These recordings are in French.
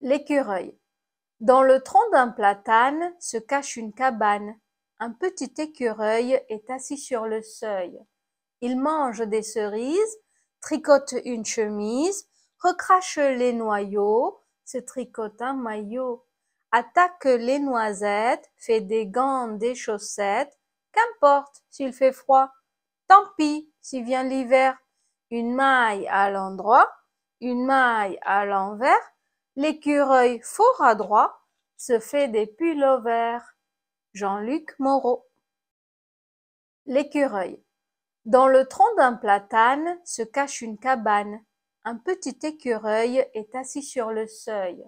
L'écureuil. Dans le tronc d'un platane se cache une cabane. Un petit écureuil est assis sur le seuil. Il mange des cerises, tricote une chemise, recrache les noyaux, se tricote un maillot, attaque les noisettes, fait des gants, des chaussettes, qu'importe s'il fait froid, tant pis s'il vient l'hiver. Une maille à l'endroit, une maille à l'envers, L'écureuil fort adroit se fait des verts. Jean-Luc Moreau. L'écureuil. Dans le tronc d'un platane se cache une cabane. Un petit écureuil est assis sur le seuil.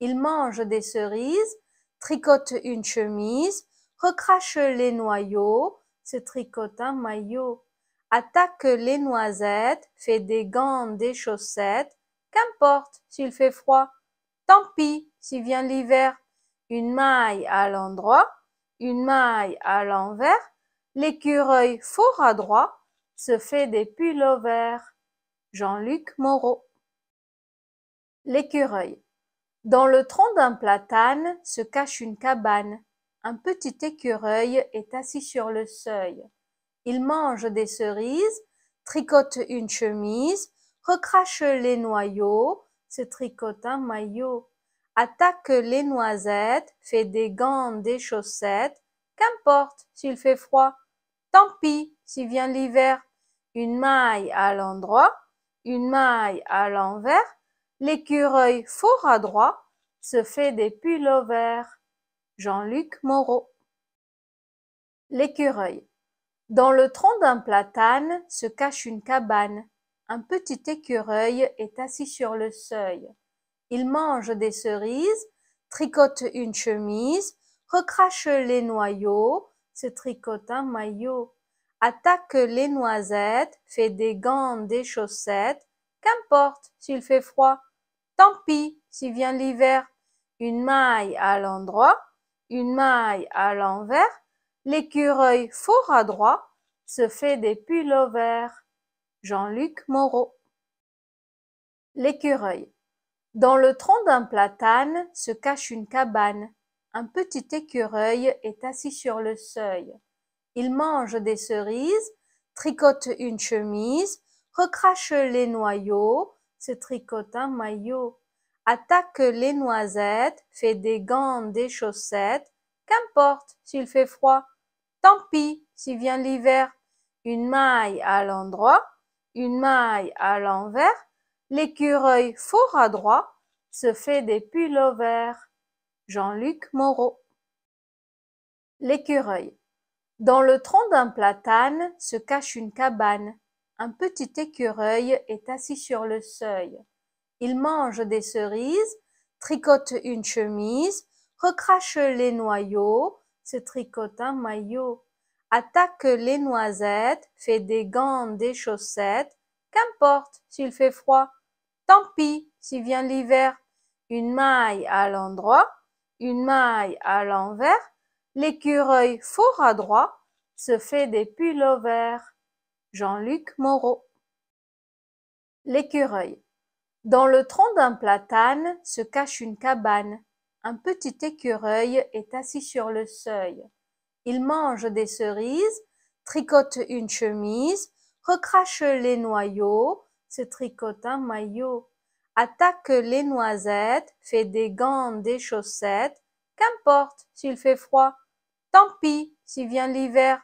Il mange des cerises, tricote une chemise, recrache les noyaux, se tricote un maillot, attaque les noisettes, fait des gants, des chaussettes, qu'importe s'il fait froid. Tant pis, si vient l'hiver, une maille à l'endroit, une maille à l'envers, l'écureuil fort adroit se fait des pullovers. Jean-Luc Moreau. L'écureuil. Dans le tronc d'un platane se cache une cabane. Un petit écureuil est assis sur le seuil. Il mange des cerises, tricote une chemise, recrache les noyaux, se tricote un maillot, attaque les noisettes, fait des gants, des chaussettes, qu'importe s'il fait froid, tant pis s'il vient l'hiver, une maille à l'endroit, une maille à l'envers, l'écureuil fort adroit se fait des pullovers. Jean-Luc Moreau L'écureuil. Dans le tronc d'un platane se cache une cabane. Un petit écureuil est assis sur le seuil. Il mange des cerises, tricote une chemise, recrache les noyaux, se tricote un maillot, attaque les noisettes, fait des gants, des chaussettes, qu'importe s'il fait froid, tant pis si vient l'hiver. Une maille à l'endroit, une maille à l'envers, l'écureuil fort adroit se fait des pulls Jean-Luc Moreau. L'écureuil. Dans le tronc d'un platane se cache une cabane. Un petit écureuil est assis sur le seuil. Il mange des cerises, tricote une chemise, recrache les noyaux, se tricote un maillot, attaque les noisettes, fait des gants, des chaussettes, qu'importe s'il fait froid, tant pis si vient l'hiver, une maille à l'endroit, une maille à l'envers, l'écureuil fort adroit se fait des pullovers. Jean-Luc Moreau. L'écureuil. Dans le tronc d'un platane se cache une cabane. Un petit écureuil est assis sur le seuil. Il mange des cerises, tricote une chemise, recrache les noyaux, se tricote un maillot attaque les noisettes, fait des gants, des chaussettes, qu'importe s'il fait froid, tant pis si vient l'hiver. Une maille à l'endroit, une maille à l'envers, l'écureuil fort adroit se fait des pullovers. Jean-Luc Moreau L'écureuil Dans le tronc d'un platane se cache une cabane. Un petit écureuil est assis sur le seuil. Il mange des cerises, tricote une chemise, recrache les noyaux, se tricote un maillot, attaque les noisettes, fait des gants, des chaussettes, qu'importe s'il fait froid, tant pis si vient l'hiver.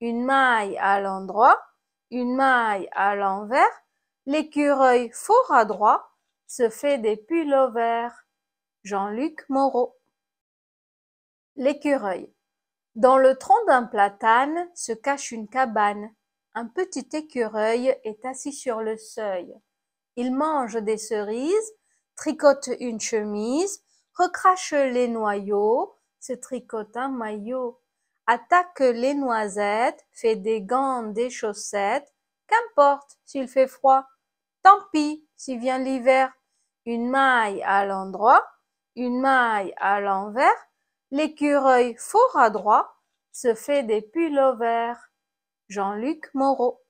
Une maille à l'endroit, une maille à l'envers, l'écureuil fort adroit se fait des pulls Jean-Luc Moreau. L'écureuil. Dans le tronc d'un platane se cache une cabane. Un petit écureuil est assis sur le seuil. Il mange des cerises, tricote une chemise, recrache les noyaux, se tricote un maillot, attaque les noisettes, fait des gants, des chaussettes, qu'importe s'il fait froid, tant pis si vient l'hiver. Une maille à l'endroit, une maille à l'envers, L'écureuil fort droit se fait des pullovers. Jean-Luc Moreau